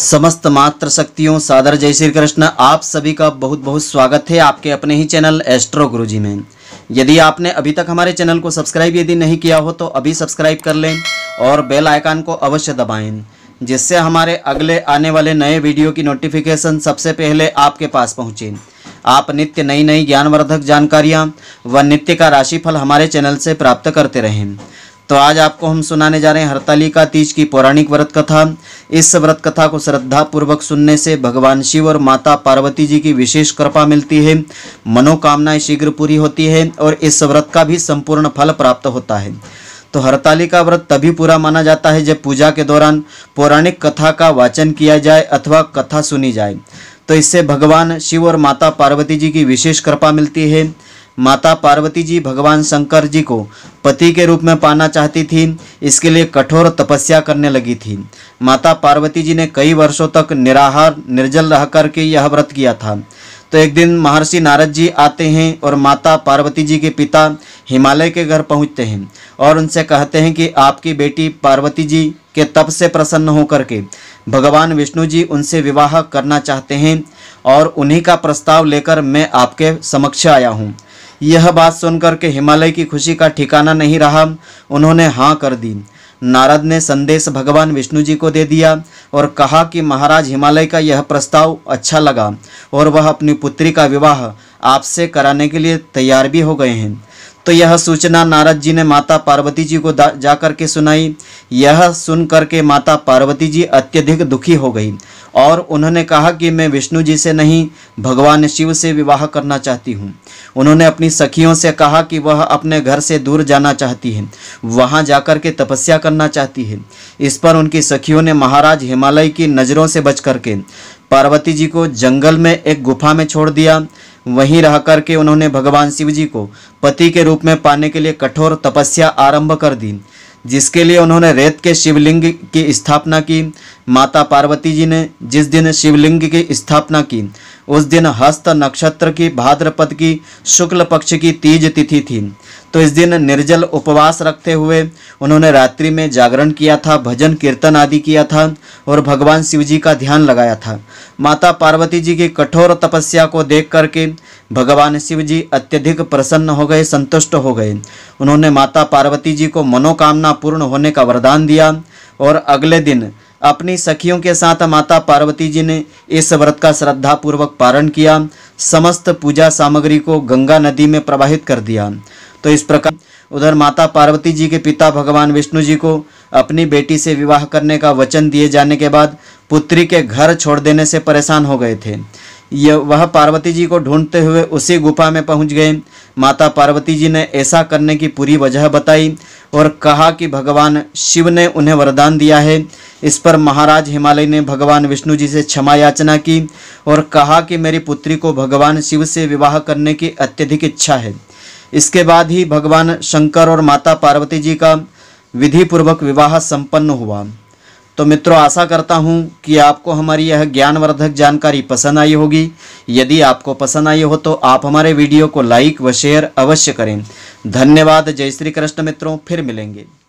समस्त मात्र शक्तियों सादर जय श्री कृष्ण आप सभी का बहुत बहुत स्वागत है आपके अपने ही चैनल एस्ट्रो गुरुजी में यदि आपने अभी तक हमारे चैनल को सब्सक्राइब यदि नहीं किया हो तो अभी सब्सक्राइब कर लें और बेल आइकान को अवश्य दबाएं जिससे हमारे अगले आने वाले नए वीडियो की नोटिफिकेशन सबसे पहले आपके पास पहुँचे आप नित्य नई नई ज्ञानवर्धक जानकारियाँ व नित्य का राशिफल हमारे चैनल से प्राप्त करते रहें तो आज आपको हम सुनाने जा रहे हैं हरताली का तीज की पौराणिक व्रत कथा इस व्रत कथा को श्रद्धापूर्वक सुनने से भगवान शिव और माता पार्वती जी की विशेष कृपा मिलती है मनोकामनाएं शीघ्र पूरी होती है और इस व्रत का भी संपूर्ण फल प्राप्त होता है तो का व्रत तभी पूरा माना जाता है जब पूजा के दौरान पौराणिक कथा का वाचन किया जाए अथवा कथा सुनी जाए तो इससे भगवान शिव और माता पार्वती जी की विशेष कृपा मिलती है माता पार्वती जी भगवान शंकर जी को पति के रूप में पाना चाहती थी इसके लिए कठोर तपस्या करने लगी थी माता पार्वती जी ने कई वर्षों तक निराहार निर्जल रह कर के यह व्रत किया था तो एक दिन महर्षि नारद जी आते हैं और माता पार्वती जी के पिता हिमालय के घर पहुंचते हैं और उनसे कहते हैं कि आपकी बेटी पार्वती जी के तप से प्रसन्न होकर के भगवान विष्णु जी उनसे विवाह करना चाहते हैं और उन्हीं का प्रस्ताव लेकर मैं आपके समक्ष आया हूँ यह बात सुनकर के हिमालय की खुशी का ठिकाना नहीं रहा उन्होंने हाँ कर दी नारद ने संदेश भगवान विष्णु जी को दे दिया और कहा कि महाराज हिमालय का यह प्रस्ताव अच्छा लगा और वह अपनी पुत्री का विवाह आपसे कराने के लिए तैयार भी हो गए हैं तो यह सूचना नारद जी ने माता पार्वती जी को जाकर के सुनाई यह सुन करके माता पार्वती जी अत्यधिक दुखी हो गई और उन्होंने कहा कि मैं विष्णु जी से नहीं भगवान शिव से विवाह करना चाहती हूँ उन्होंने अपनी सखियों से कहा कि वह अपने घर से दूर जाना चाहती है वहाँ जाकर के तपस्या करना चाहती है इस पर उनकी सखियों ने महाराज हिमालय की नज़रों से बच करके पार्वती जी को जंगल में एक गुफा में छोड़ दिया वहीं रह करके उन्होंने भगवान शिव जी को पति के रूप में पाने के लिए कठोर तपस्या आरंभ कर दी जिसके लिए उन्होंने रेत के शिवलिंग की स्थापना की माता पार्वती जी ने जिस दिन शिवलिंग की स्थापना की उस दिन हस्त नक्षत्र की भाद्रपद की शुक्ल पक्ष की तीज तिथि थी तो इस दिन निर्जल उपवास रखते हुए उन्होंने रात्रि में जागरण किया था भजन कीर्तन आदि किया था और भगवान शिव जी का ध्यान लगाया था माता पार्वती जी की कठोर तपस्या को देख करके भगवान शिव जी अत्यधिक प्रसन्न हो गए संतुष्ट हो गए उन्होंने माता पार्वती जी को मनोकामना पूर्ण होने का वरदान दिया और अगले दिन अपनी सखियों के साथ माता पार्वती जी ने इस व्रत का श्रद्धापूर्वक पारण किया समस्त पूजा सामग्री को गंगा नदी में प्रवाहित कर दिया तो इस प्रकार उधर माता पार्वती जी के पिता भगवान विष्णु जी को अपनी बेटी से विवाह करने का वचन दिए जाने के बाद पुत्री के घर छोड़ देने से परेशान हो गए थे यह वह पार्वती जी को ढूंढते हुए उसी गुफा में पहुंच गए माता पार्वती जी ने ऐसा करने की पूरी वजह बताई और कहा कि भगवान शिव ने उन्हें वरदान दिया है इस पर महाराज हिमालय ने भगवान विष्णु जी से क्षमा याचना की और कहा कि मेरी पुत्री को भगवान शिव से विवाह करने की अत्यधिक इच्छा है इसके बाद ही भगवान शंकर और माता पार्वती जी का विधि पूर्वक विवाह संपन्न हुआ तो मित्रों आशा करता हूँ कि आपको हमारी यह ज्ञानवर्धक जानकारी पसंद आई होगी यदि आपको पसंद आई हो तो आप हमारे वीडियो को लाइक व शेयर अवश्य करें धन्यवाद जय श्री कृष्ण मित्रों फिर मिलेंगे